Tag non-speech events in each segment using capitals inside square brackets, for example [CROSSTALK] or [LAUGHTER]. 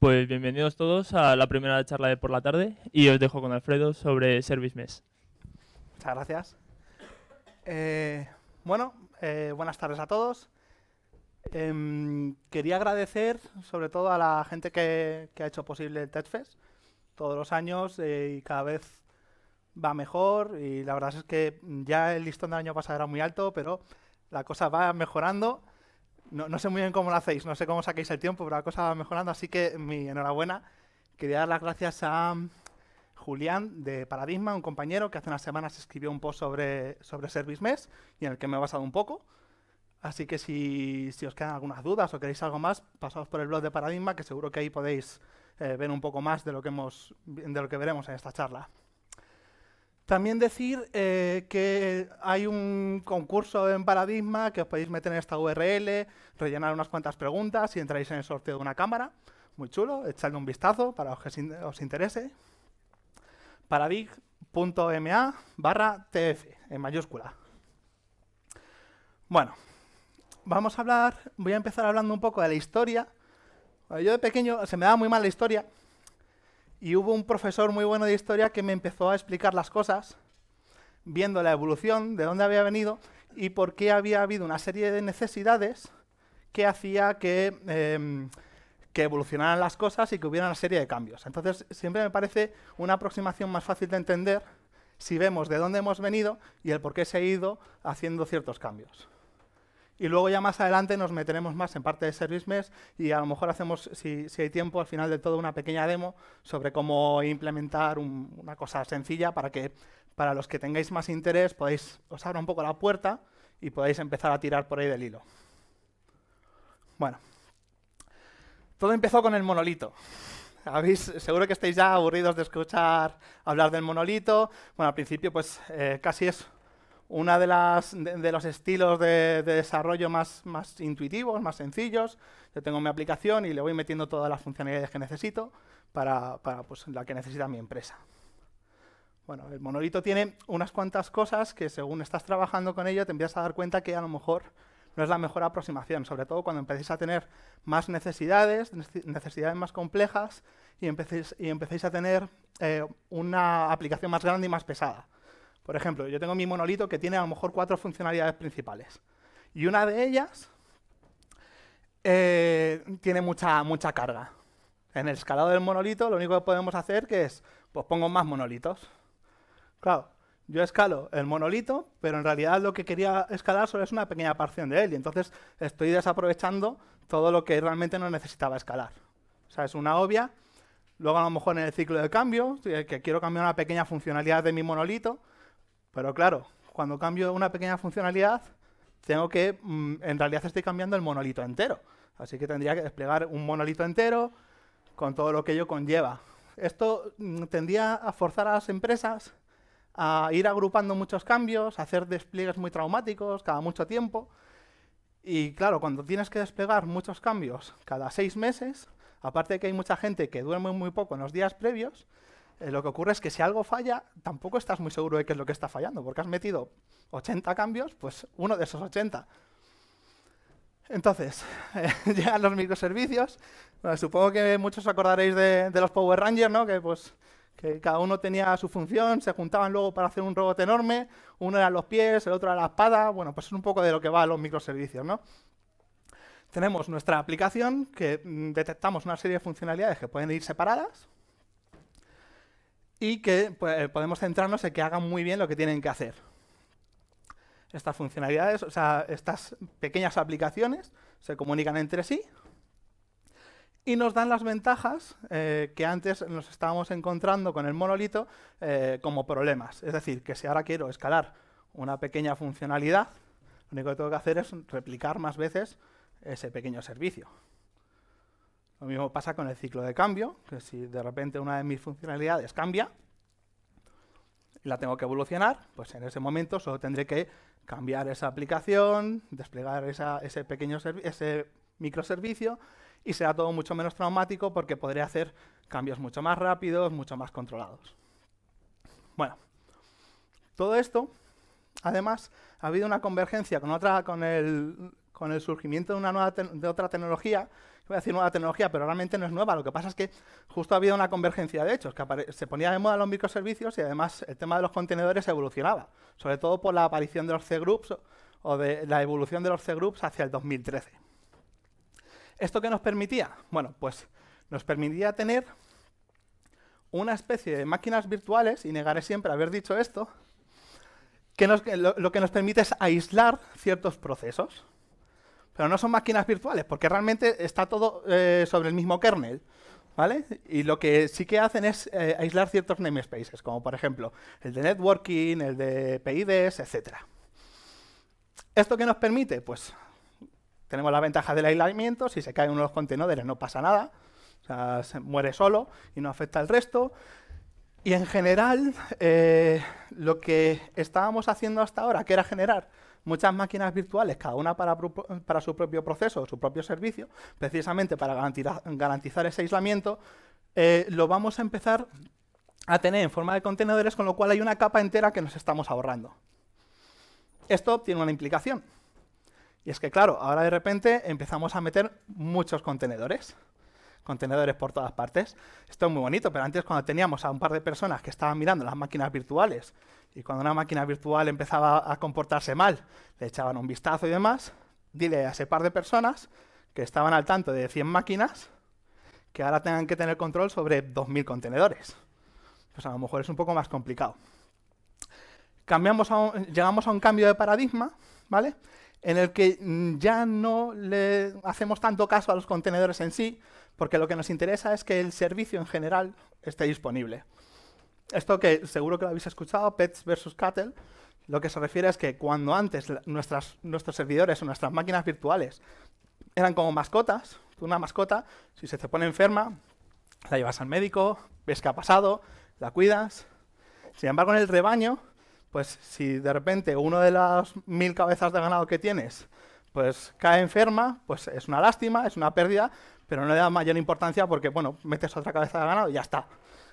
pues bienvenidos todos a la primera charla de por la tarde y os dejo con Alfredo sobre Service Mesh. Muchas gracias. Eh, bueno, eh, buenas tardes a todos. Em, quería agradecer sobre todo a la gente que, ha hecho posible el TechFest todos los años eh, y cada vez va mejor y la verdad es que ya el listón del año pasado era muy alto, pero la cosa va mejorando no, sé muy bien cómo lo hacéis, no sé cómo saquéis el tiempo, pero la cosa va mejorando, así que mi enhorabuena. Quería dar las gracias a Julián de Paradigma, un compañero que hace unas semanas escribió un post sobre, sobre Service Mesh y en el que me he basado un poco. Así que si, os quedan algunas dudas o queréis algo más, pasaos por el blog de Paradigma, que seguro que ahí podéis eh, ver un poco más de lo que, hemos, de lo que veremos en esta charla. También decir eh, que hay un concurso en Paradigma que os podéis meter en esta URL, rellenar unas cuantas preguntas y entráis en el sorteo de una cámara. Muy chulo, echadle un vistazo para los que os interese. Paradig.ma barra TF, en mayúscula. Bueno, vamos a hablar, voy a empezar hablando un poco de la historia. Yo de pequeño se me da muy mal la historia, y hubo un profesor muy bueno de historia que me empezó a explicar las cosas, viendo la evolución, de dónde había venido y por qué había habido una serie de necesidades que hacía que, em, que evolucionaran las cosas y que hubiera una serie de cambios. Entonces, siempre me parece una aproximación más fácil de entender si vemos de dónde hemos venido y el por qué se ha ido haciendo ciertos cambios y luego ya más adelante nos meteremos más en parte de Service Mesh y a lo mejor hacemos, si, hay tiempo, al final de todo una pequeña demo sobre cómo implementar una cosa sencilla para que para los que tengáis más interés podéis os abra un poco la puerta y podáis empezar a tirar por ahí del hilo. Bueno, todo empezó con el monolito. ¿Habéis, seguro que estáis ya aburridos de escuchar hablar del monolito. Bueno, al principio pues eh, casi es uno de, los estilos de, desarrollo más, intuitivos, más sencillos. Yo tengo mi aplicación y le voy metiendo todas las funcionalidades que necesito para, pues, la que necesita mi empresa. Bueno, el monolito tiene unas cuantas cosas que según estás trabajando con ello te empiezas a dar cuenta que a lo mejor no es la mejor aproximación, sobre todo cuando empecéis a tener más necesidades, necesidades más complejas y empecéis, y empecéis a tener eh, una aplicación más grande y más pesada. Por ejemplo, yo tengo mi monolito que tiene a lo mejor cuatro funcionalidades principales. Y una de ellas eh, tiene mucha, mucha carga. En el escalado del monolito lo único que podemos hacer que es, pues pongo más monolitos. Claro, yo escalo el monolito, pero en realidad lo que quería escalar solo es una pequeña porción de él, y entonces estoy desaprovechando todo lo que realmente no necesitaba escalar. O sea, es una obvia. Luego a lo mejor en el ciclo de cambio, que quiero cambiar una pequeña funcionalidad de mi monolito, pero claro, cuando cambio una pequeña funcionalidad, tengo que, mm, en realidad estoy cambiando el monolito entero. Así que tendría que desplegar un monolito entero con todo lo que ello conlleva. Esto mm, tendría a forzar a las empresas a ir agrupando muchos cambios, a hacer despliegues muy traumáticos cada mucho tiempo. Y claro, cuando tienes que desplegar muchos cambios cada seis meses, aparte de que hay mucha gente que duerme muy poco en los días previos, eh, lo que ocurre es que si algo falla, tampoco estás muy seguro de qué es lo que está fallando, porque has metido 80 cambios, pues uno de esos 80. Entonces, ya [LAUGHS] los microservicios. supongo que muchos os acordaréis de, los Power Rangers, ¿no? Que pues que cada uno tenía su función, se juntaban luego para hacer un robot enorme, uno era los pies, el otro era la espada, bueno, pues es un poco de lo que va a los microservicios, ¿no? Tenemos nuestra aplicación que mm, detectamos una serie de funcionalidades que pueden ir separadas, y que pues, eh, podemos centrarnos en que hagan muy bien lo que tienen que hacer. Estas funcionalidades, o sea, estas pequeñas aplicaciones se comunican entre sí y nos dan las ventajas eh, que antes nos estábamos encontrando con el monolito eh, como problemas. Es decir, que si ahora quiero escalar una pequeña funcionalidad, lo único que tengo que hacer es replicar más veces ese pequeño servicio. Lo mismo pasa con el ciclo de cambio, que si de repente una de mis funcionalidades cambia y la tengo que evolucionar, pues en ese momento solo tendré que cambiar esa aplicación, desplegar ese pequeño ese microservicio y será todo mucho menos traumático porque podré hacer cambios mucho más rápidos, mucho más controlados. Bueno, todo esto, además, ha habido una convergencia con, otra, con, el, con el surgimiento de, una nueva de otra tecnología voy a decir nueva tecnología, pero realmente no es nueva. Lo que pasa es que justo ha habido una convergencia de hechos, que se ponía de moda los microservicios y además el tema de los contenedores evolucionaba, sobre todo por la aparición de los C-Groups o de la evolución de los C-Groups hacia el 2013. ¿Esto qué nos permitía? Bueno, pues nos permitía tener una especie de máquinas virtuales, y negaré siempre haber dicho esto, que lo, lo que nos permite es aislar ciertos procesos pero no son máquinas virtuales, porque realmente está todo eh, sobre el mismo kernel. ¿Vale? Y lo que sí que hacen es eh, aislar ciertos namespaces, como por ejemplo el de networking, el de PIDs, etc. ¿Esto qué nos permite? Pues tenemos la ventaja del aislamiento, si se cae uno de los contenedores no pasa nada, se muere solo y no afecta al resto. Y en general, eh, lo que estábamos haciendo hasta ahora, que era generar muchas máquinas virtuales, cada una para, su propio proceso, su propio servicio, precisamente para garantizar, ese aislamiento, eh, lo vamos a empezar a tener en forma de contenedores, con lo cual hay una capa entera que nos estamos ahorrando. Esto tiene una implicación. Y es que, claro, ahora de repente empezamos a meter muchos contenedores contenedores por todas partes. Esto es muy bonito, pero antes cuando teníamos a un par de personas que estaban mirando las máquinas virtuales y cuando una máquina virtual empezaba a comportarse mal, le echaban un vistazo y demás, dile a ese par de personas que estaban al tanto de 100 máquinas que ahora tengan que tener control sobre 2.000 contenedores. Pues a lo mejor es un poco más complicado. llegamos a un cambio de paradigma, ¿vale? En el que mm, ya no le hacemos tanto caso a los contenedores en sí, porque lo que nos interesa es que el servicio en general esté disponible. Esto que seguro que lo habéis escuchado, Pets versus Cattle, lo que se refiere es que cuando antes nuestros servidores o nuestras máquinas virtuales eran como mascotas, una mascota, si se te pone enferma, la llevas al médico, ves qué ha pasado, la cuidas. Sin embargo, en el rebaño, pues si de repente uno de las mil cabezas de ganado que tienes, pues cae enferma, pues es una lástima, es una pérdida, pero no le da mayor importancia porque, bueno, metes otra cabeza de ganado y ya está,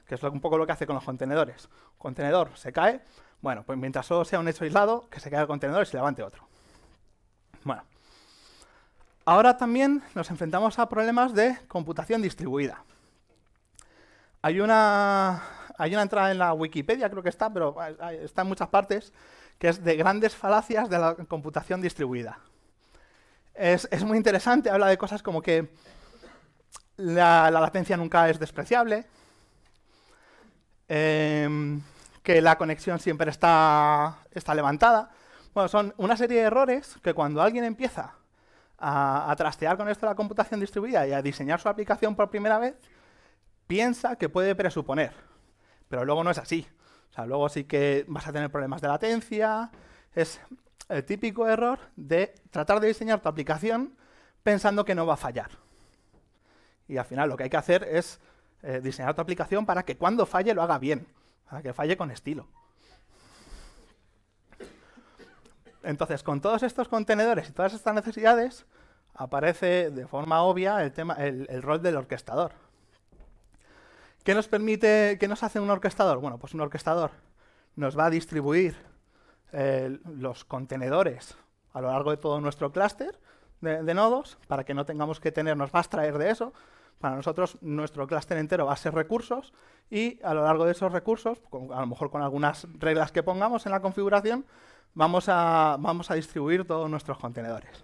que es un poco lo que hace con los contenedores. contenedor se cae, bueno, pues mientras solo sea un hecho aislado, que se caiga el contenedor y se levante otro. Bueno, ahora también nos enfrentamos a problemas de computación distribuida. Hay una, hay una entrada en la Wikipedia, creo que está, pero está en muchas partes, que es de grandes falacias de la computación distribuida. es muy interesante, habla de cosas como que la, latencia nunca es despreciable, em, que la conexión siempre está, está levantada. Bueno, son una serie de errores que cuando alguien empieza a, trastear con esto la computación distribuida y a diseñar su aplicación por primera vez, piensa que puede presuponer, pero luego no es así. luego sí que vas a tener problemas de latencia. Es el típico error de tratar de diseñar tu aplicación pensando que no va a fallar. Y al final lo que hay que hacer es eh, diseñar tu aplicación para que cuando falle lo haga bien, para que falle con estilo. Entonces, con todos estos contenedores y todas estas necesidades, aparece de forma obvia el, tema, el, rol del orquestador. ¿Qué nos permite, qué nos hace un orquestador? Bueno, pues un orquestador nos va a distribuir eh, los contenedores a lo largo de todo nuestro clúster de, nodos para que no tengamos que tener, más traer de eso, para nosotros, nuestro clúster entero va a ser recursos y a lo largo de esos recursos, a lo mejor con algunas reglas que pongamos en la configuración, vamos a, vamos a distribuir todos nuestros contenedores.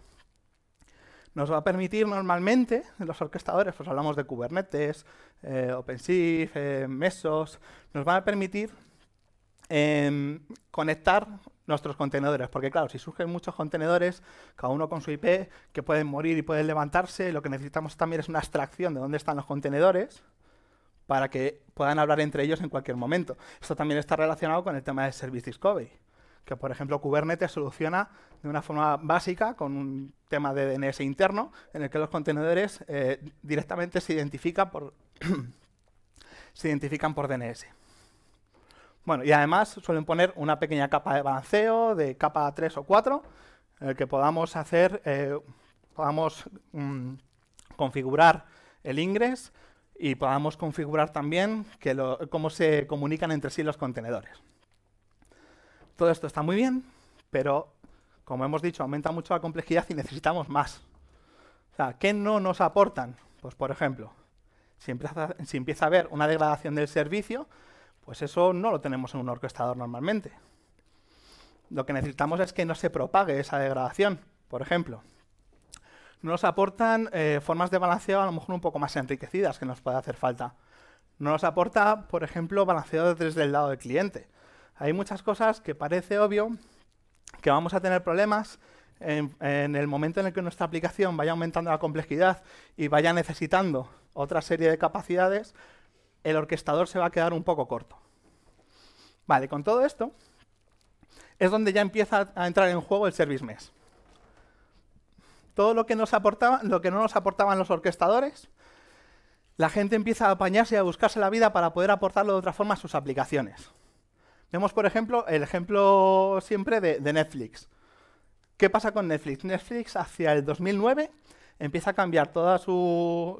Nos va a permitir normalmente, en los orquestadores, pues hablamos de Kubernetes, eh, OpenShift, eh, Mesos, nos va a permitir em, conectar nuestros contenedores, porque claro, si surgen muchos contenedores, cada uno con su IP, que pueden morir y pueden levantarse, lo que necesitamos también es una abstracción de dónde están los contenedores para que puedan hablar entre ellos en cualquier momento. Esto también está relacionado con el tema de Service Discovery, que por ejemplo Kubernetes soluciona de una forma básica con un tema de DNS interno, en el que los contenedores eh, directamente se identifican por, [CLEARS THROAT] se identifican por DNS. Bueno, y además suelen poner una pequeña capa de balanceo de capa 3 o 4, en el que podamos hacer, eh, podamos mm, configurar el ingreso y podamos configurar también cómo se comunican entre sí los contenedores. Todo esto está muy bien, pero como hemos dicho, aumenta mucho la complejidad y necesitamos más. O sea, ¿qué no nos aportan? Pues por ejemplo, si empieza, si empieza a haber una degradación del servicio, pues eso no lo tenemos en un orquestador normalmente. Lo que necesitamos es que no se propague esa degradación, por ejemplo. No Nos aportan eh, formas de balanceo a lo mejor un poco más enriquecidas que nos puede hacer falta. No nos aporta, por ejemplo, balanceo desde el lado del cliente. Hay muchas cosas que parece obvio que vamos a tener problemas en, en, el momento en el que nuestra aplicación vaya aumentando la complejidad y vaya necesitando otra serie de capacidades el orquestador se va a quedar un poco corto. Vale, con todo esto es donde ya empieza a entrar en juego el service mesh. Todo lo que, nos aportaba, lo que no nos aportaban los orquestadores, la gente empieza a apañarse y a buscarse la vida para poder aportarlo de otra forma a sus aplicaciones. Vemos, por ejemplo, el ejemplo siempre de, Netflix. ¿Qué pasa con Netflix? Netflix hacia el 2009 empieza a cambiar toda su,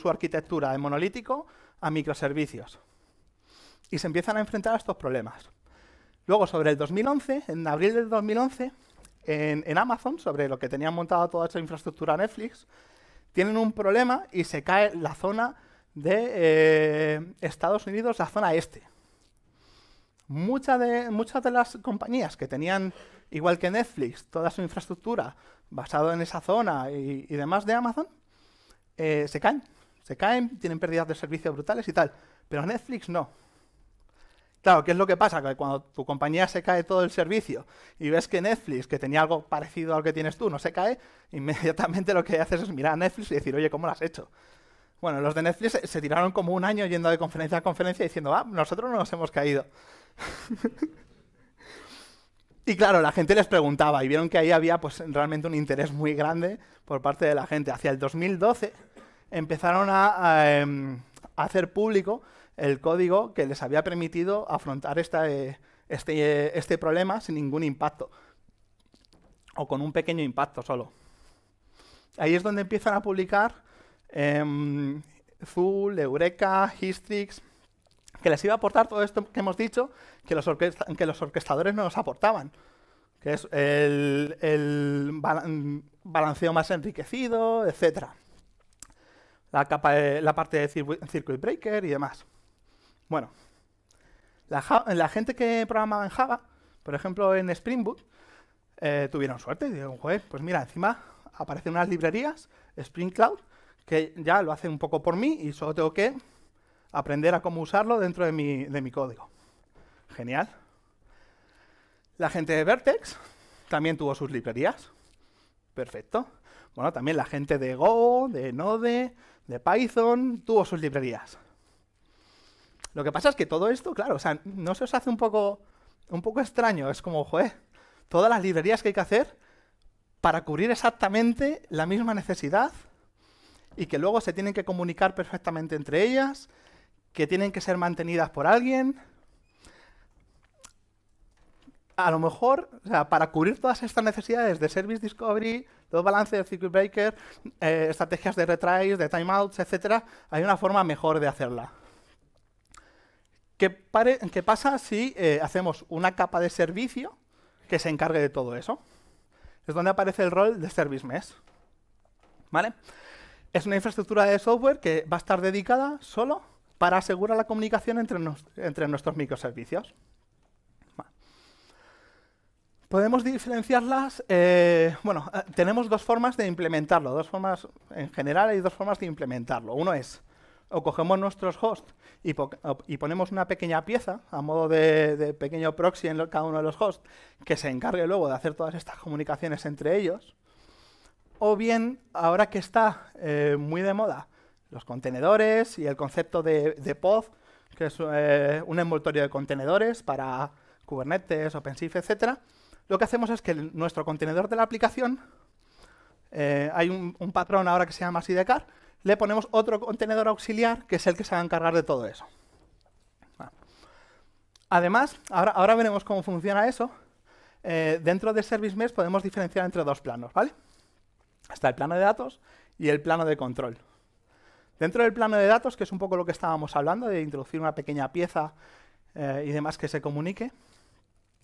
su arquitectura de monolítico a microservicios. Y se empiezan a enfrentar a estos problemas. Luego, sobre el 2011, en abril del 2011, en, Amazon, sobre lo que tenían montado toda esa infraestructura Netflix, tienen un problema y se cae la zona de eh, Estados Unidos, la zona este. Mucha de, muchas de las compañías que tenían, igual que Netflix, toda su infraestructura basada en esa zona y, demás de Amazon, eh, se caen. Se caen, tienen pérdidas de servicio brutales y tal. Pero Netflix no. Claro, ¿qué es lo que pasa? Que cuando tu compañía se cae todo el servicio y ves que Netflix, que tenía algo parecido al que tienes tú, no se cae, [LAUGHS] inmediatamente lo que haces es mirar a Netflix y decir, oye, ¿cómo lo has hecho? Bueno, los de Netflix se tiraron como un año yendo de conferencia a conferencia diciendo, ah, nosotros no nos hemos caído. [LAUGHS] y claro, la gente les preguntaba y vieron que ahí había pues, realmente un interés muy grande por parte de la gente. Hacia el 2012 empezaron em, a, hacer público el código que les había permitido afrontar eh, este, eh, este problema sin ningún impacto, o con un pequeño impacto solo. Ahí es donde empiezan a publicar eh, Eureka, Histrix, que les iba a aportar todo esto que hemos dicho, que los, que los orquestadores no nos aportaban, que es el, el balanceo más enriquecido, etcétera la, capa la parte de circuit breaker y demás. Bueno, la, gente que programaba en Java, por ejemplo en Spring Boot, eh, tuvieron suerte y dijeron, pues mira, encima aparecen unas librerías, Spring Cloud, que ya lo hacen un poco por mí y solo tengo que aprender a cómo usarlo dentro de mi, de mi código. Genial. La gente de Vertex también tuvo sus librerías. Perfecto. Bueno, también la gente de Go, de Node, de Python, tuvo sus librerías. Lo que pasa es que todo esto, claro, o sea, no se os hace un poco, un poco extraño. Es como, joder, todas las librerías que hay que hacer para cubrir exactamente la misma necesidad y que luego se tienen que comunicar perfectamente entre ellas, que tienen que ser mantenidas por alguien, a lo mejor, para cubrir todas estas necesidades de Service Discovery, todo balance de Circuit Breaker, eh, estrategias de retries, de timeouts, etcétera, hay una forma mejor de hacerla. ¿Qué, pasa si eh, hacemos una capa de servicio que se encargue de todo eso? Es donde aparece el rol de Service Mesh. ¿Vale? Es una infraestructura de software que va a estar dedicada solo para asegurar la comunicación entre nuestros microservicios. Podemos diferenciarlas, eh, bueno, eh, tenemos dos formas de implementarlo, dos formas en general hay dos formas de implementarlo. Uno es, o cogemos nuestros hosts y, ponemos una pequeña pieza a modo de, pequeño proxy en cada uno de los hosts que se encargue luego de hacer todas estas comunicaciones entre ellos. O bien, ahora que está eh, muy de moda los contenedores y el concepto de, pod, que es un envoltorio de contenedores para Kubernetes, OpenShift, etcétera, lo que hacemos es que en nuestro contenedor de la aplicación, eh, hay un, patrón ahora que se llama SIDECAR, le ponemos otro contenedor auxiliar que es el que se va a encargar de todo eso. Además, ahora, veremos cómo funciona eso. Eh, dentro de Service Mesh podemos diferenciar entre dos planos, ¿vale? Está el plano de datos y el plano de control. Dentro del plano de datos, que es un poco lo que estábamos hablando, de introducir una pequeña pieza eh, y demás que se comunique,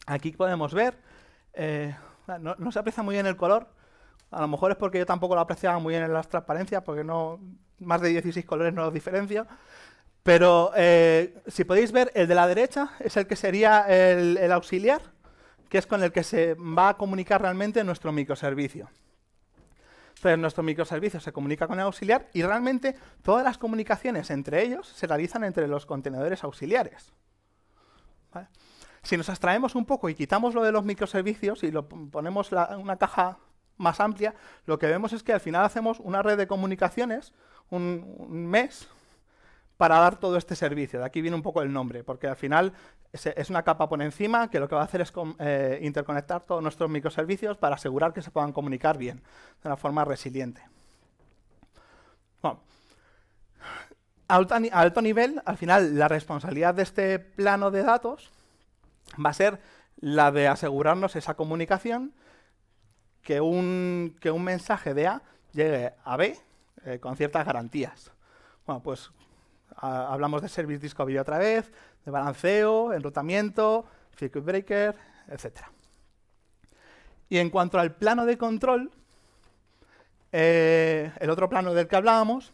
aquí podemos ver eh, no, se aprecia muy bien el color. A lo mejor es porque yo tampoco lo apreciaba muy bien en las transparencias, porque no más de 16 colores no los diferencio. Pero eh, si podéis ver, el de la derecha es el que sería el, auxiliar, que es con el que se va a comunicar realmente nuestro microservicio. Entonces nuestro microservicio se comunica con el auxiliar y realmente todas las comunicaciones entre ellos se realizan entre los contenedores auxiliares. Si nos abstraemos un poco y quitamos lo de los microservicios y lo ponemos en una caja más amplia, lo que vemos es que al final hacemos una red de comunicaciones, un, mes, para dar todo este servicio. De aquí viene un poco el nombre, porque al final es una capa por encima que lo que va a hacer es eh, interconectar todos nuestros microservicios para asegurar que se puedan comunicar bien, de una forma resiliente. a alto nivel, al final, la responsabilidad de este plano de datos va a ser la de asegurarnos esa comunicación, que un, mensaje de A llegue a B eh, con ciertas garantías. Bueno, pues hablamos de Service Discovery otra vez, de balanceo, enrutamiento, circuit breaker, etc. Y en cuanto al plano de control, eh, el otro plano del que hablábamos,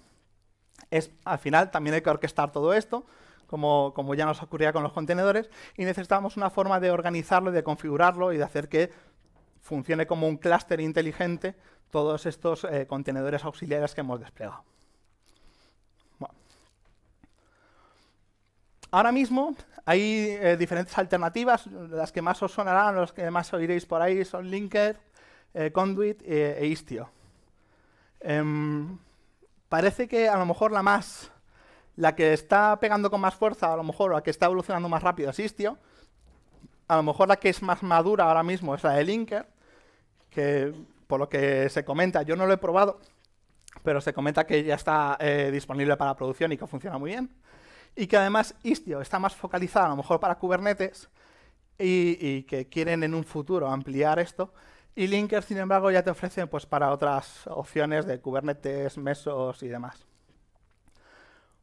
es al final también hay que orquestar todo esto, como, ya nos ocurría con los contenedores, y necesitábamos una forma de organizarlo, de configurarlo y de hacer que funcione como un clúster inteligente todos estos eh, contenedores auxiliares que hemos desplegado. Ahora mismo hay eh, diferentes alternativas, las que más os sonarán, las que más oiréis por ahí son Linker, eh, Conduit e Istio. Em, parece que a lo mejor la más la que está pegando con más fuerza, a lo mejor, o la que está evolucionando más rápido es Istio. A lo mejor la que es más madura ahora mismo es la de Linker, que por lo que se comenta, yo no lo he probado, pero se comenta que ya está eh, disponible para producción y que funciona muy bien. Y que además Istio está más focalizada a lo mejor para Kubernetes y, que quieren en un futuro ampliar esto. Y Linker, sin embargo, ya te ofrece pues, para otras opciones de Kubernetes, Mesos y demás.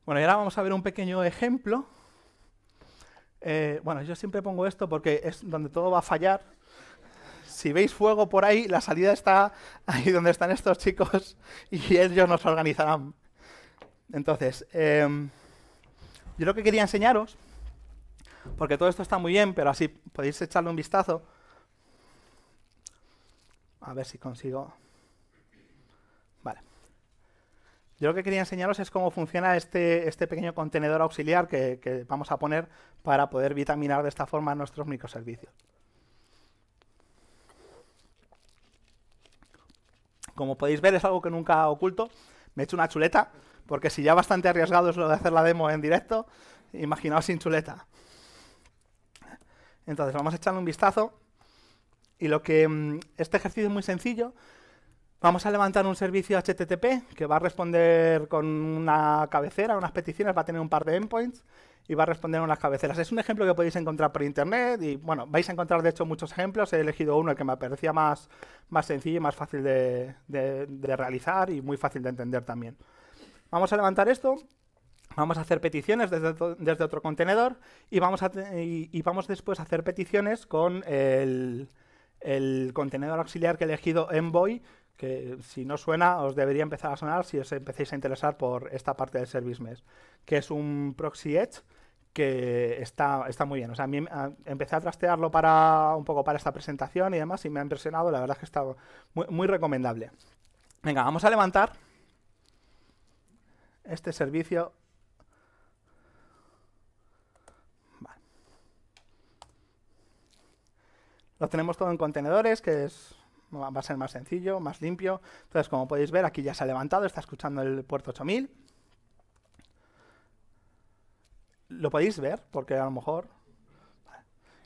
Bueno, y ahora vamos a ver un pequeño ejemplo. Eh, bueno, yo siempre pongo esto porque es donde todo va a fallar. Si veis fuego por ahí, la salida está ahí donde están estos chicos y ellos nos organizarán. Entonces, em, yo lo que quería enseñaros, porque todo esto está muy bien, pero así podéis echarle un vistazo. A ver si consigo. Vale. Yo lo que quería enseñaros es cómo funciona este, este pequeño contenedor auxiliar que, que vamos a poner para poder vitaminar de esta forma nuestros microservicios. Como podéis ver es algo que nunca oculto. Me he hecho una chuleta, porque si ya bastante arriesgado es lo de hacer la demo en directo, imaginaos sin chuleta. Entonces vamos a echarle un vistazo. Y lo que mm, este ejercicio es muy sencillo. Vamos a levantar un servicio HTTP que va a responder con una cabecera, unas peticiones, va a tener un par de endpoints y va a responder unas cabeceras. Es un ejemplo que podéis encontrar por internet y bueno, vais a encontrar de hecho muchos ejemplos. He elegido uno el que me parecía más, más sencillo y más fácil de, realizar y muy fácil de entender también. Vamos a levantar esto vamos a hacer peticiones desde, otro contenedor y vamos, vamos, después a hacer peticiones con el, el, contenedor auxiliar que he elegido Envoy que si no suena, os debería empezar a sonar si os empecéis a interesar por esta parte del Service Mesh, que es un proxy edge que está, está muy bien. O sea, a empecé a trastearlo para un poco para esta presentación y demás y me ha impresionado, la verdad es que está muy, muy recomendable. Venga, vamos a levantar este servicio Lo tenemos todo en contenedores, que es va a ser más sencillo, más limpio. Entonces, como podéis ver, aquí ya se ha levantado, está escuchando el puerto 8000. Lo podéis ver, porque a lo mejor...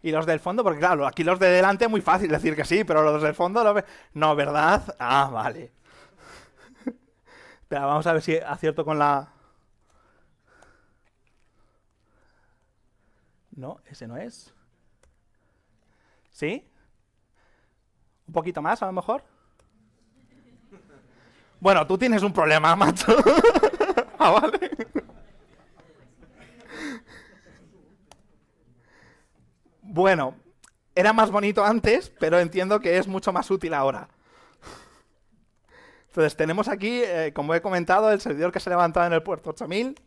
Y los del fondo, porque claro, aquí los de delante es muy fácil decir que sí, pero los del fondo no, ¿verdad? Ah, vale. Pero vamos a ver si acierto con la... No, ese no es. ¿Sí? Un poquito más, a lo mejor. Bueno, tú tienes un problema, macho. [LAUGHS] ah, vale. bueno, era más bonito antes, pero entiendo que es mucho más útil ahora. Entonces, tenemos aquí, eh, como he comentado, el servidor que se ha levantado en el puerto 8000.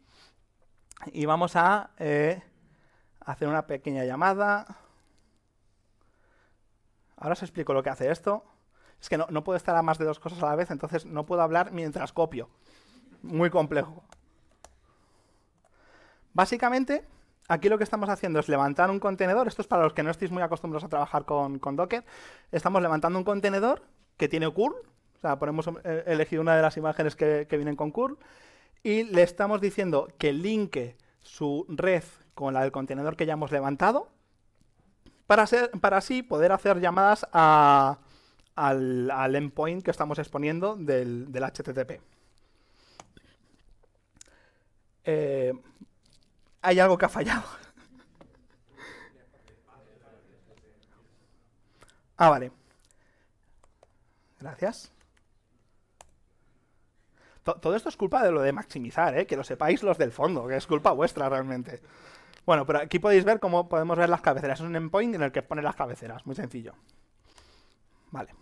Y vamos a eh, hacer una pequeña llamada. Ahora os explico lo que hace esto. Es que no, puedo estar a más de dos cosas a la vez, entonces no puedo hablar mientras copio. Muy complejo. Básicamente, aquí lo que estamos haciendo es levantar un contenedor. Esto es para los que no estéis muy acostumbrados a trabajar con, Docker. Estamos levantando un contenedor que tiene curl. O sea, ponemos eh, elegido una de las imágenes que, que, vienen con curl. Y le estamos diciendo que linke su red con la del contenedor que ya hemos levantado para, para así poder hacer llamadas a, al, endpoint que estamos exponiendo del, HTTP. Eh, hay algo que ha fallado. ah, vale. Gracias. todo esto es culpa de lo de maximizar, ¿eh? que lo sepáis los del fondo, que es culpa vuestra realmente. Bueno, pero aquí podéis ver cómo podemos ver las cabeceras. Es un endpoint en el que pone las cabeceras, muy sencillo. Vale.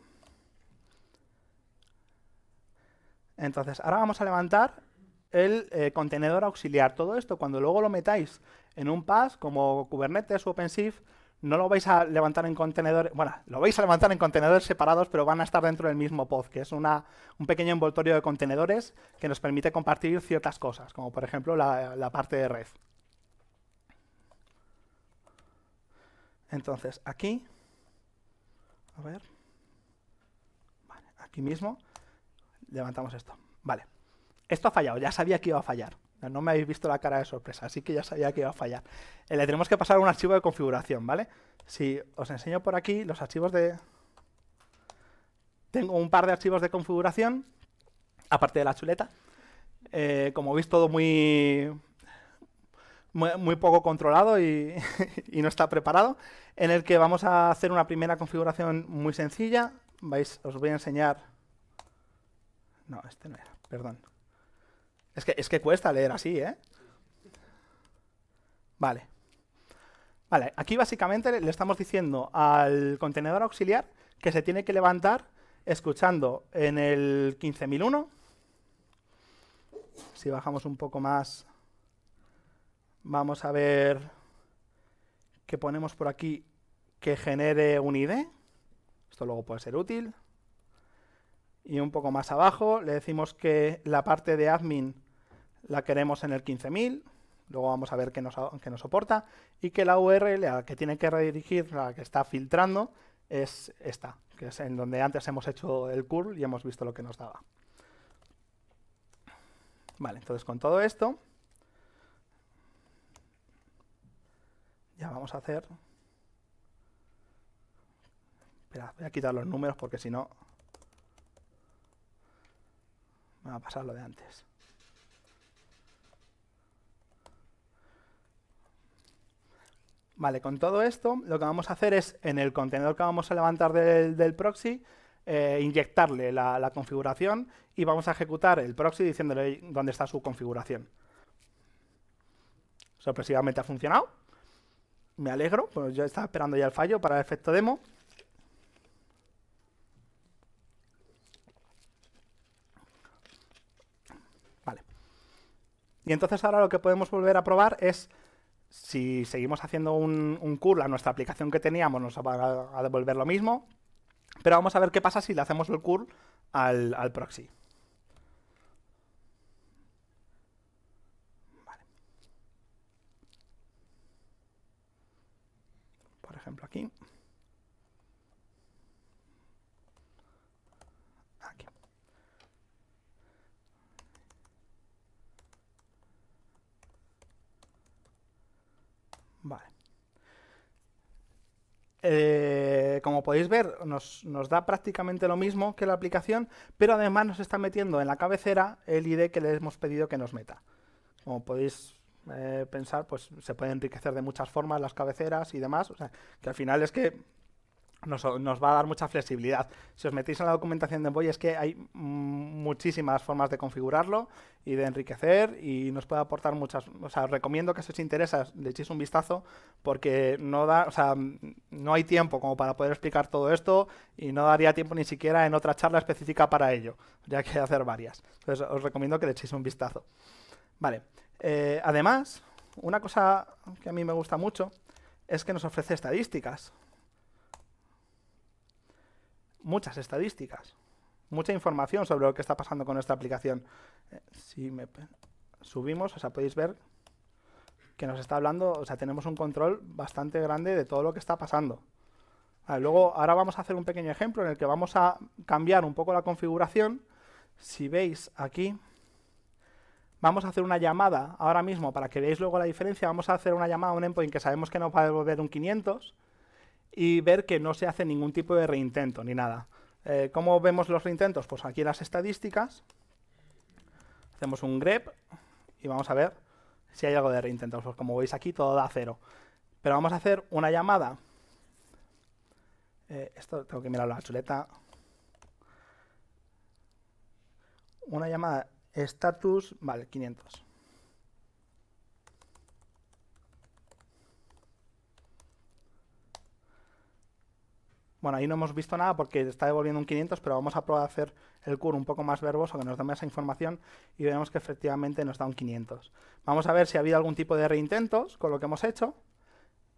Entonces, ahora vamos a levantar el eh, contenedor auxiliar. Todo esto, cuando luego lo metáis en un pass como Kubernetes o OpenShift, no lo vais a levantar en contenedores, bueno, lo vais a levantar en contenedores separados, pero van a estar dentro del mismo pod, que es un pequeño envoltorio de contenedores que nos permite compartir ciertas cosas, como por ejemplo la parte de red. Entonces, aquí, a ver, aquí mismo, levantamos esto. Vale, esto ha fallado, ya sabía que iba a fallar. No me habéis visto la cara de sorpresa, así que ya sabía que iba a fallar. Eh, le tenemos que pasar un archivo de configuración, ¿vale? Si os enseño por aquí los archivos de... Tengo un par de archivos de configuración, aparte de la chuleta. Eh, como veis, todo muy, muy, poco controlado [LAUGHS] y, no está preparado, en el que vamos a hacer una primera configuración muy sencilla. Vais, os voy a enseñar... No, este no era, perdón. Es que, es que cuesta leer así, ¿eh? Vale. Vale, aquí básicamente le estamos diciendo al contenedor auxiliar que se tiene que levantar escuchando en el 15001. Si bajamos un poco más Vamos a ver qué ponemos por aquí que genere un ID. Esto luego puede ser útil. Y un poco más abajo le decimos que la parte de admin la queremos en el 15000. Luego vamos a ver qué nos, nos soporta. Y que la URL a la que tiene que redirigir, la que está filtrando, es esta, que es en donde antes hemos hecho el curl y hemos visto lo que nos daba. Vale, entonces con todo esto ya vamos a hacer... Espera, voy a quitar los números porque si no... Me va a pasar lo de antes. Vale, con todo esto, lo que vamos a hacer es, en el contenedor que vamos a levantar del, proxy, eh, inyectarle la, la, configuración y vamos a ejecutar el proxy diciéndole dónde está su configuración. Sorpresivamente ha funcionado me alegro, pues yo estaba esperando ya el fallo para el efecto demo. Vale. Y entonces ahora lo que podemos volver a probar es si seguimos haciendo un, curl a nuestra aplicación que teníamos, nos va a devolver lo mismo. Pero vamos a ver qué pasa si le hacemos el curl al proxy. ejemplo, aquí. Vale. Eh, como podéis ver, nos, nos, da prácticamente lo mismo que la aplicación, pero además nos está metiendo en la cabecera el ID que le hemos pedido que nos meta. Como podéis eh, pensar, pues se puede enriquecer de muchas formas las cabeceras y demás. O sea, que al final es que nos, nos, va a dar mucha flexibilidad. Si os metéis en la documentación de envoy, es que hay muchísimas formas de configurarlo y de enriquecer y nos puede aportar muchas... O sea, recomiendo que si os interesa le echéis un vistazo porque no da, o sea, no hay tiempo como para poder explicar todo esto y no daría tiempo ni siquiera en otra charla específica para ello, ya que [LAUGHS] hacer varias. Entonces os recomiendo que le echéis un vistazo. Vale. Eh, además, una cosa que a mí me gusta mucho es que nos ofrece estadísticas. Muchas estadísticas. Mucha información sobre lo que está pasando con nuestra aplicación. Eh, si me subimos, o sea, podéis ver que nos está hablando, o sea, tenemos un control bastante grande de todo lo que está pasando. Ah, luego, ahora vamos a hacer un pequeño ejemplo en el que vamos a cambiar un poco la configuración. Si veis aquí, vamos a hacer una llamada ahora mismo para que veáis luego la diferencia. Vamos a hacer una llamada a un endpoint que sabemos que nos va a devolver un 500 y ver que no se hace ningún tipo de reintento ni nada. Eh, ¿Cómo vemos los reintentos? Pues aquí en las estadísticas hacemos un grep y vamos a ver si hay algo de reintentos. Pues como veis aquí todo da cero. Pero vamos a hacer una llamada. Eh, esto tengo que mirar la chuleta. Una llamada estatus vale, 500. Bueno, ahí no hemos visto nada porque está devolviendo un 500, pero vamos a probar a hacer el cur un poco más verboso, que nos da más información y vemos que efectivamente nos da un 500. Vamos a ver si ha habido algún tipo de reintentos con lo que hemos hecho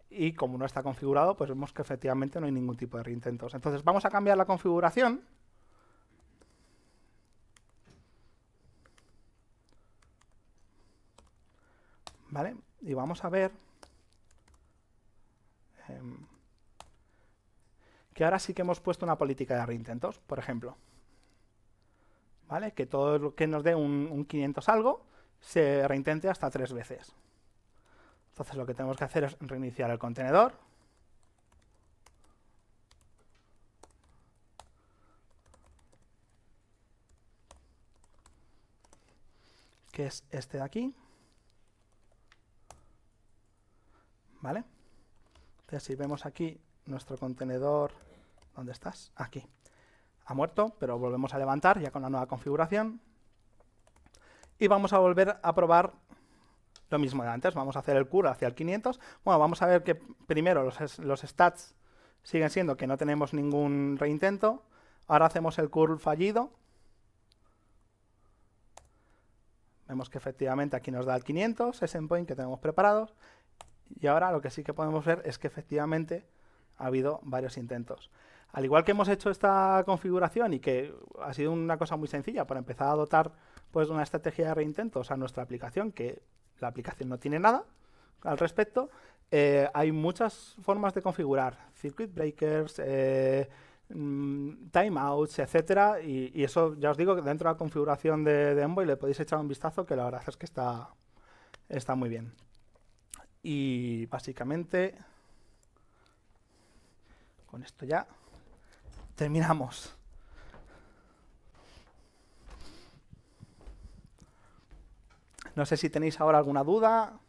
y como no está configurado, pues vemos que efectivamente no hay ningún tipo de reintentos. Entonces vamos a cambiar la configuración ¿Vale? Y vamos a ver em, que ahora sí que hemos puesto una política de reintentos, por ejemplo. Que todo lo que nos dé un, un 500 algo se reintente hasta tres veces. Entonces lo que tenemos que hacer es reiniciar el contenedor. que es este de aquí. ¿vale? si vemos aquí nuestro contenedor, ¿dónde estás? Aquí. Ha muerto, pero volvemos a levantar ya con la nueva configuración. Y vamos a volver a probar lo mismo de antes. Vamos a hacer el curl hacia el 500. Bueno, vamos a ver que primero los, los stats siguen siendo que no tenemos ningún reintento. Ahora hacemos el curl fallido. Vemos que efectivamente aquí nos da el 500, ese endpoint que tenemos preparado y ahora lo que sí que podemos ver es que efectivamente ha habido varios intentos. Al igual que hemos hecho esta configuración y que ha sido una cosa muy sencilla para empezar a dotar pues, una estrategia de reintentos a nuestra aplicación, que la aplicación no tiene nada al respecto, eh, hay muchas formas de configurar, circuit breakers, eh, mm, timeouts, etcétera, y, eso ya os digo que dentro de la configuración de, Envoy le podéis echar un vistazo que la verdad es que está, está muy bien. Y básicamente, con esto ya terminamos. No sé si tenéis ahora alguna duda.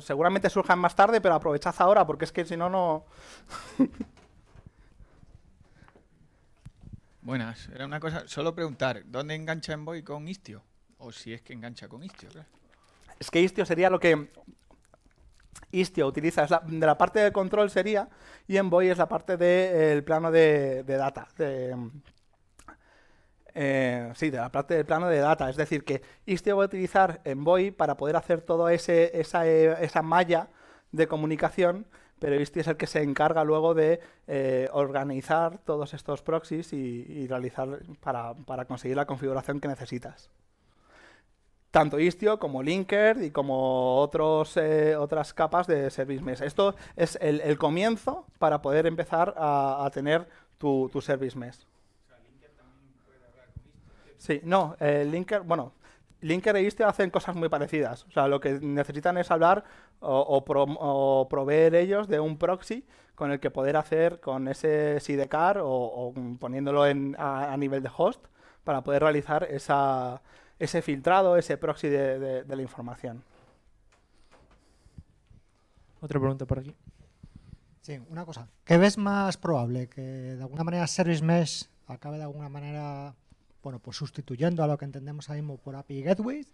seguramente surjan más tarde, pero aprovechad ahora, porque es que si no, no... Buenas, era una cosa, solo preguntar, ¿dónde engancha Envoy con Istio? O si es que engancha con Istio, claro. Es que Istio sería lo que Istio utiliza, la, de la parte de control sería, y Envoy es la parte del eh, plano de, data. Eh, sí, de la parte del plano de data. Es decir, que Istio va a utilizar Envoy para poder hacer toda eh, esa, malla de comunicación pero Istio es el que se encarga luego de organizar todos estos proxies y, realizar para conseguir la configuración que necesitas tanto Istio como Linkerd y como otros, eh, otras capas de Service Mesh. Esto es el, comienzo para poder empezar a, tener tu, tu, Service Mesh. también puede Sí, no, eh, Linker, bueno, Linker e Istio hacen cosas muy parecidas. O sea, lo que necesitan es hablar o, proveer ellos de un proxy con el que poder hacer con ese sidecar o, poniéndolo en, a nivel de host para poder realizar esa ese filtrado, ese proxy de, la información. Otra pregunta por aquí. Sí, una cosa. ¿Qué ves más probable? ¿Que de alguna manera Service Mesh acabe de alguna manera bueno, pues sustituyendo a lo que entendemos ahora mismo por API Gateway?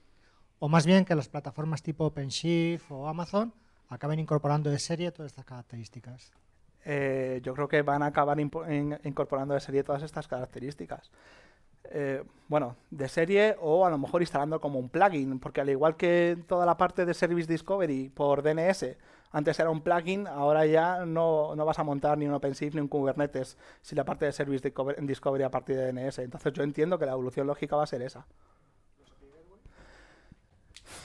¿O más bien que las plataformas tipo OpenShift o Amazon acaben incorporando de serie todas estas características? Eh, yo creo que van a acabar incorporando de serie todas estas características. Eh, bueno, de serie o a lo mejor instalando como un plugin, porque al igual que toda la parte de Service Discovery por DNS, antes era un plugin, ahora ya no, vas a montar ni un OpenShift ni un Kubernetes si la parte de Service Discovery a partir de DNS. Entonces yo entiendo que la evolución lógica va a ser esa.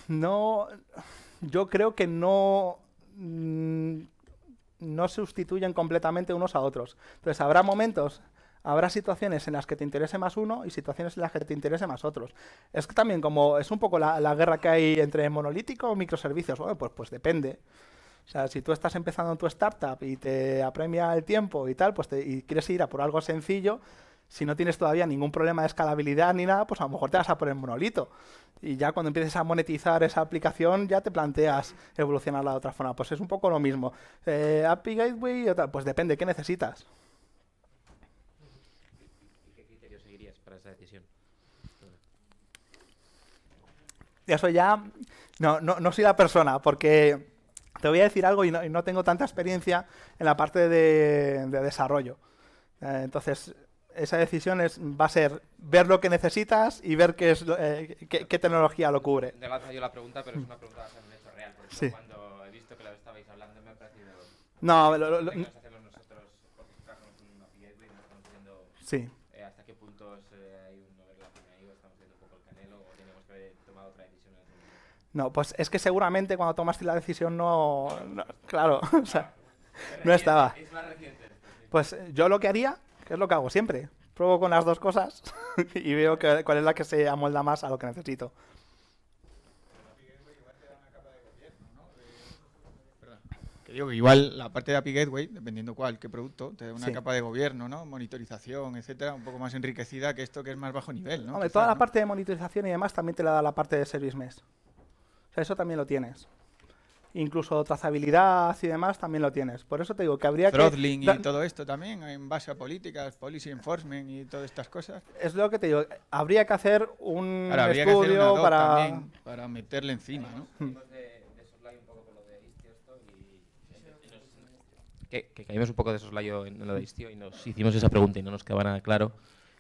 No, yo creo que no... no mm, no sustituyen completamente unos a otros. Entonces, habrá momentos habrá situaciones en las que te interese más uno y situaciones en las que te interese más otros. Es que también como es un poco la, guerra que hay entre monolítico o microservicios, pues, pues depende. O sea, si tú estás empezando tu startup y te apremia el tiempo y tal, pues te, y quieres ir a por algo sencillo, si no tienes todavía ningún problema de escalabilidad ni nada, pues a lo mejor te vas a poner monolito. Y ya cuando empieces a monetizar esa aplicación, ya te planteas evolucionarla de otra forma. Pues es un poco lo mismo. Eh, API Gateway, pues depende, ¿qué necesitas? eso ya no, no, no soy la persona, porque te voy a decir algo y no, tengo tanta experiencia en la parte de, desarrollo. Eh, entonces, esa decisión es, va a ser ver lo que necesitas y ver qué, es, eh, qué, tecnología lo cubre. Te lanzo yo la pregunta, pero es una pregunta en real, cuando he visto que la estabais hablando me ha parecido... No, lo, lo, lo, Sí. No, pues es que seguramente cuando tomaste la decisión no... claro, [LAUGHS] o sea, no estaba. Pues yo lo que haría, que es lo que hago siempre, pruebo con las dos cosas [LAUGHS] y veo cuál es la que se amolda más a lo que necesito. Que digo igual la parte de API Gateway, dependiendo cuál, qué producto, te da una capa de gobierno, ¿no? Monitorización, etcétera, un poco más enriquecida que esto que es más bajo nivel, ¿no? toda la parte de monitorización y demás también te la da la parte de Service Mesh eso también lo tienes. Incluso trazabilidad y demás también lo tienes. Por eso te digo que habría que... que... y todo esto también, en base a políticas, policy enforcement y todas estas cosas. Es lo que te digo, habría que hacer un estudio para... para meterle encima, ¿no? Hmm. que, que caímos un poco de soslayo en lo de Istio y nos hicimos esa pregunta y no nos quedaba nada claro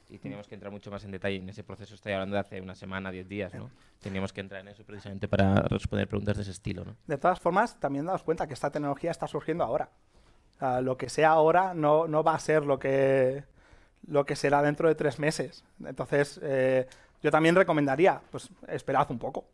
y teníamos que entrar mucho más en detalle en ese proceso. Estoy hablando de hace una semana, diez días, ¿no? Teníamos que entrar en eso precisamente para responder preguntas de ese estilo, ¿no? De todas formas, también daos cuenta que esta tecnología está surgiendo ahora. lo que sea ahora no, no va a ser lo que, lo que será dentro de tres meses. Entonces, eh, yo también recomendaría, pues esperad un poco.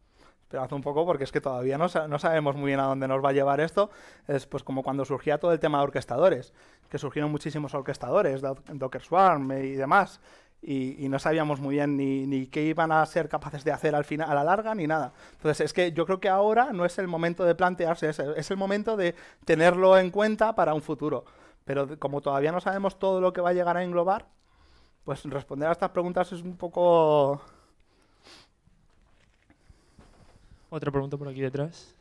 Esperad un poco porque es que todavía no, no, sabemos muy bien a dónde nos va a llevar esto. Es pues como cuando surgía todo el tema de orquestadores, que surgieron muchísimos orquestadores, Docker Swarm y demás y, no sabíamos muy bien ni, qué iban a ser capaces de hacer al final, a la larga ni nada. Entonces es que yo creo que ahora no es el momento de plantearse es el momento de tenerlo en cuenta para un futuro. Pero como todavía no sabemos todo lo que va a llegar a englobar, pues responder a estas preguntas es un poco... Otra pregunta por aquí detrás.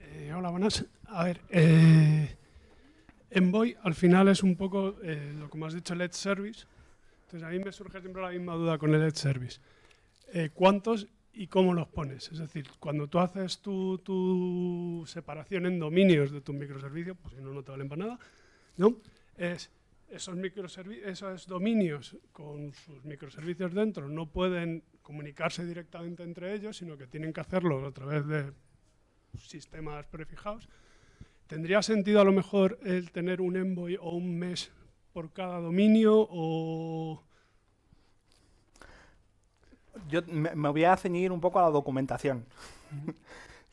Eh, hola, buenas. A ver, eh, Envoy al final es un poco eh, lo como has dicho, el edge Service. Entonces a mí me surge siempre la misma duda con el edge Service. Eh, ¿Cuántos y cómo los pones? Es decir, cuando tú haces tu, separación en dominios de tus microservicios, pues si no, no te valen para nada, ¿no? Es, esos, esos dominios con sus microservicios dentro no pueden comunicarse directamente entre ellos, sino que tienen que hacerlo a través de sistemas prefijados. ¿Tendría sentido a lo mejor el tener un envoy o un mes por cada dominio o...? Yo me, voy a ceñir un poco a la documentación. [LAUGHS] o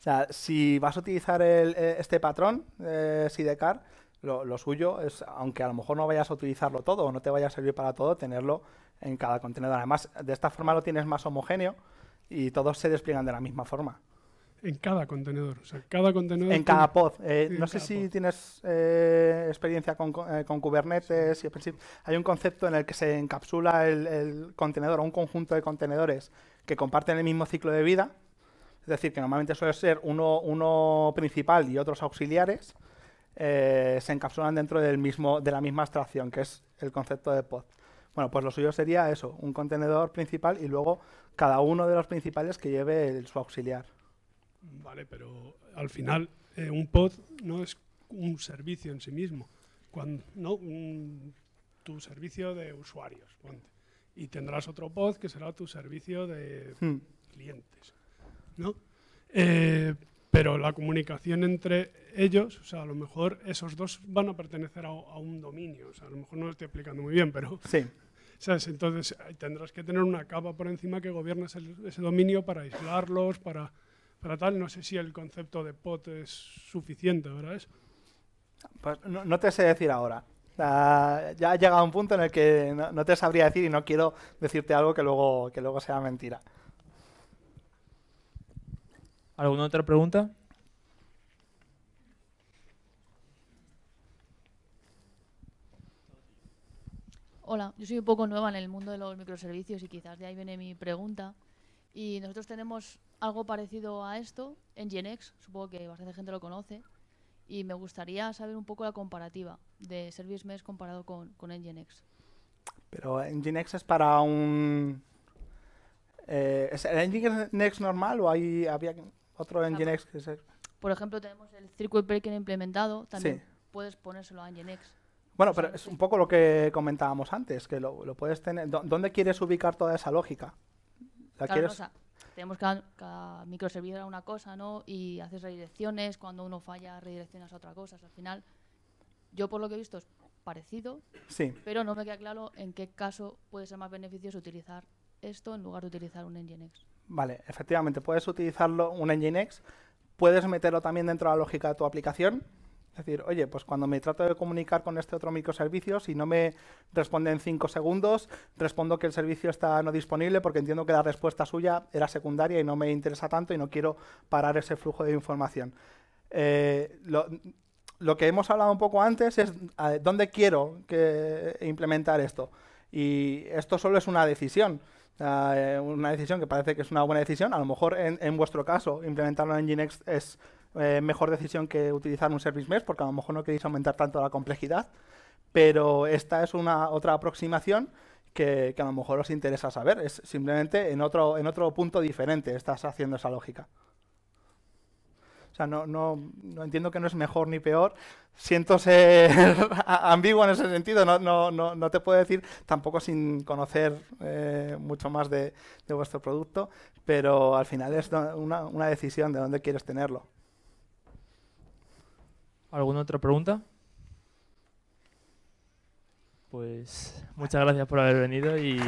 sea, si vas a utilizar eh, este patrón, eh, Sidecar, lo, suyo es, aunque a lo mejor no vayas a utilizarlo todo o no te vaya a servir para todo, tenerlo en cada contenedor. Además, de esta forma lo tienes más homogéneo y todos se despliegan de la misma forma. En cada contenedor, En cada pod. Eh, no sé si tienes eh, experiencia eh, con, Kubernetes. Y, hay un concepto en el que se encapsula el, contenedor o un conjunto de contenedores que comparten el mismo ciclo de vida. Es decir, que normalmente suele ser uno, principal y otros auxiliares. se encapsulan dentro de la misma abstracción, que es el concepto de pod. Bueno, pues lo suyo sería eso, un contenedor principal y luego cada uno de los principales que lleve el, su auxiliar. Vale, pero al final eh, un pod no es un servicio en sí mismo, cuando, no tu servicio de usuarios. Y tendrás otro pod que será tu servicio de hmm. clientes. ¿no? Eh, pero la comunicación entre ellos, o sea, a lo mejor esos dos van a pertenecer a, un dominio. O sea, a lo mejor no lo estoy explicando muy bien, pero sí. [LAUGHS] Entonces eh, tendrás que tener una capa por encima que gobierne ese dominio para aislarlos, para para tal. No sé si el concepto de pot es suficiente, ¿verdad? Pues no, te sé decir ahora. ya ha llegado un punto en el que no, te sabría decir y no quiero decirte algo que luego, que luego sea mentira. ¿Alguna otra pregunta? Hola, yo soy un poco nueva en el mundo de los microservicios y quizás de ahí viene mi pregunta. Y nosotros tenemos algo parecido a esto en supongo que bastante gente lo conoce, y me gustaría saber un poco la comparativa de Service Mesh comparado con, con Nginx. Pero Nginx es para un... Eh, ¿Es el Nginx normal o hay, había otro Nginx que Por ejemplo, tenemos el circuit breaker implementado, también puedes ponérselo a Nginx. Bueno, pero es un poco lo que comentábamos antes, que lo, puedes tener... ¿Dónde quieres ubicar toda esa lógica? ¿La quieres tenemos cada, cada microservidor a una cosa, ¿no? Y haces redirecciones, cuando uno falla redireccionas a otra cosa. al final, yo por lo que he visto es parecido, sí. pero no me queda claro en qué caso puede ser más beneficioso utilizar esto en lugar de utilizar un Nginx. Vale, efectivamente, puedes utilizarlo un Nginx, puedes meterlo también dentro de la lógica de tu aplicación es decir, oye, pues cuando me trato de comunicar con este otro microservicio, si no me responde en cinco segundos, respondo que el servicio está no disponible porque entiendo que la respuesta suya era secundaria y no me interesa tanto y no quiero parar ese flujo de información. Eh, lo, que hemos hablado un poco antes es dónde quiero implementar esto. Y esto solo es una decisión eh, una decisión que parece que es una buena decisión. A lo mejor en, vuestro caso, implementarlo en Nginx es eh, mejor decisión que utilizar un service mesh, porque a lo mejor no queréis aumentar tanto la complejidad, pero esta es una otra aproximación que, a lo mejor os interesa saber. Es simplemente en otro, en otro punto diferente estás haciendo esa lógica. O sea, no, no, no entiendo que no es mejor ni peor. Siento ser [LAUGHS] ambiguo en ese sentido. No, no, no, no, te puedo decir tampoco sin conocer eh, mucho más de, vuestro producto, pero al final es una, una decisión de dónde quieres tenerlo. ¿Alguna otra pregunta? Pues muchas gracias por haber venido y...